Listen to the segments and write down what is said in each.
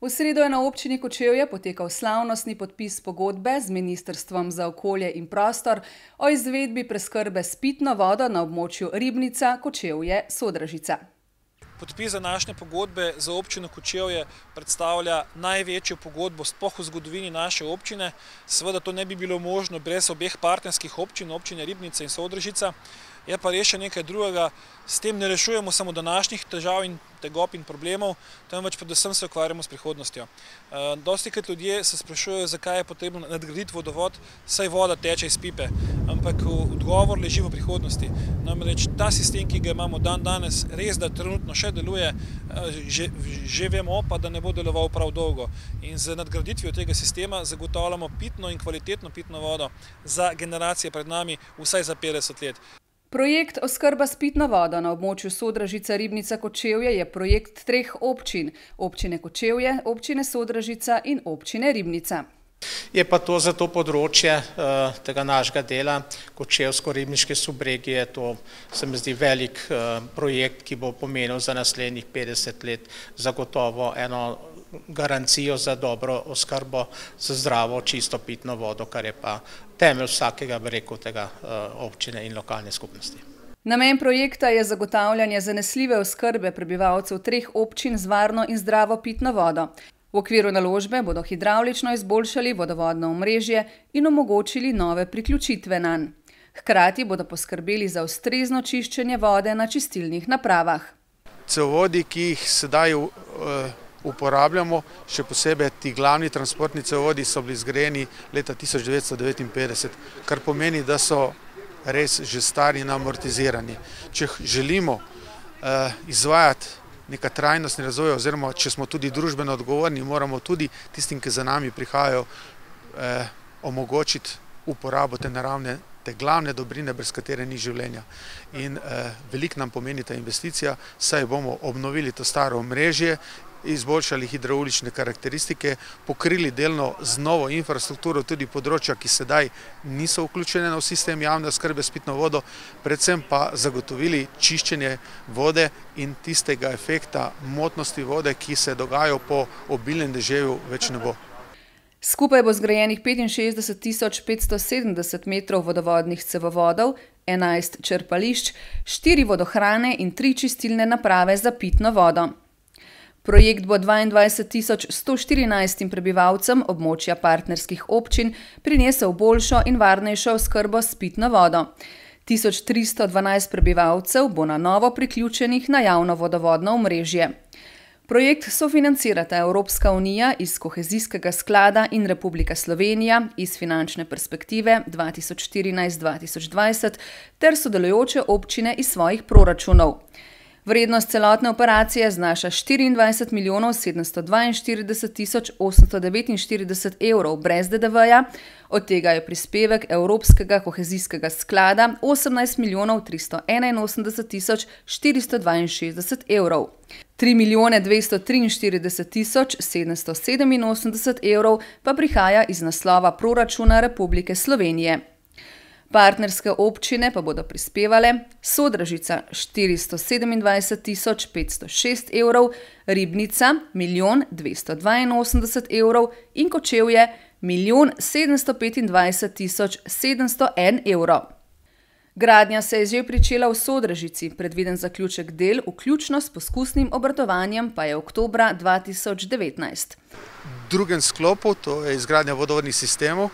V sredo je na občini Kočevje potekal slavnostni podpis pogodbe z Ministrstvom za okolje in prostor o izvedbi preskrbe s pitno vodo na območju Ribnica, Kočevje, Sodražica. Podpis današnje pogodbe za občino Kočevje predstavlja največjo pogodbo spoh v zgodovini naše občine. Seveda to ne bi bilo možno brez obeh partnerskih občin, občine Ribnica in Sodržica je pa rešen nekaj drugega. S tem ne rešujemo samo današnjih težav in tegop in problemov, temveč predvsem se ukvarjamo s prihodnostjo. Eh, Dosti krat ljudje se sprašujejo, zakaj je potrebno nadgraditi vodovod, saj voda teče iz pipe, ampak odgovor leži v prihodnosti. Namreč ta sistem, ki ga imamo dan danes, res da trenutno še deluje, eh, že vemo pa, da ne bo deloval prav dolgo. In z nadgraditvijo tega sistema zagotavljamo pitno in kvalitetno pitno vodo za generacije pred nami vsaj za 50 let. Projekt oskrba s pitno vodo na območju Sodražica Ribnica Kočevje je projekt treh občin, občine Kočevje, občine Sodražica in občine Ribnica. Je pa to za to področje eh, tega našega dela Kočevsko-Ribniške subregije, to se mi zdi velik eh, projekt, ki bo pomenil za naslednjih 50 let zagotovo eno garancijo za dobro oskrbo z zdravo, čisto pitno vodo, kar je pa temelj vsakega, bi rekel, tega eh, občine in lokalne skupnosti. Namen projekta je zagotavljanje zanesljive oskrbe prebivalcev treh občin z varno in zdravo pitno vodo. V okviru naložbe bodo hidravlično izboljšali vodovodno omrežje in omogočili nove priključitve na nj. Hkrati bodo poskrbeli za ustrezno čiščenje vode na čistilnih napravah. Cevodi, ki jih sedaj eh, uporabljamo, še posebej ti glavni transportni cevodi so bili zgrejeni leta 1959, kar pomeni, da so res že stari in amortizirani. Če želimo eh, izvajati neka trajnostni razvoj oziroma če smo tudi družbeno odgovorni, moramo tudi tistim, ki za nami prihajajo, eh, omogočiti uporabo te naravne te glavne dobrine, brez katere ni življenja. In eh, veliko nam pomeni ta investicija, saj bomo obnovili to staro mrežje, izboljšali hidraulične karakteristike, pokrili delno z novo infrastrukturo, tudi področja, ki sedaj niso vključene v sistem javne skrbe s pitno vodo, predvsem pa zagotovili čiščenje vode in tistega efekta motnosti vode, ki se dogajo po obilnem deževju, več ne bo. Skupaj bo zgrajenih 65570 metrov vodovodnih cevovodov, 11 črpališč, 4 vodohrane in 3 čistilne naprave za pitno vodo. Projekt bo 22114 prebivalcem območja partnerskih občin prinesel boljšo in varnejšo oskrbo s pitno vodo. 1312 prebivalcev bo na novo priključenih na javno vodovodno omrežje. Projekt sofinancirata Evropska unija iz kohezijskega sklada in Republika Slovenija iz finančne perspektive 2014-2020 ter sodelujoče občine iz svojih proračunov. Vrednost celotne operacije znaša 24 milijonov 742 tisoč 849 evrov brez DDV-ja, od tega je prispevek Evropskega kohezijskega sklada 18 milijonov 381 tisoč 462 evrov. 3 milijone 243 tisoč 787 evrov pa prihaja iz naslova proračuna Republike Slovenije. Partnerske občine pa bodo prispevale Sodražica 427 506 evrov, Ribnica 1 282 evrov in Kočevje 1 725 701 evrov. Gradnja se je že pričela v Sodražici, predviden zaključek del, vključno s poskusnim obratovanjem, pa je oktober 2019. V drugem sklopu, to je izgradnja vodovodnih sistemov,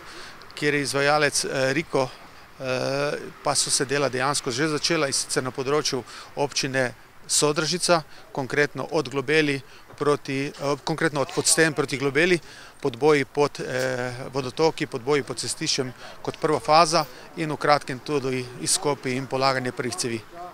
kjer je izvajalec eh, Riko Eh, pa so se dela dejansko že začela in sicer na področju občine Sodržica, konkretno od globeli proti, eh, konkretno od podstem proti globeli, podboji pod eh, vodotoki, podboji pod cestišem kot prva faza in v kratkem tudi izkopi in polaganje prvih cevi.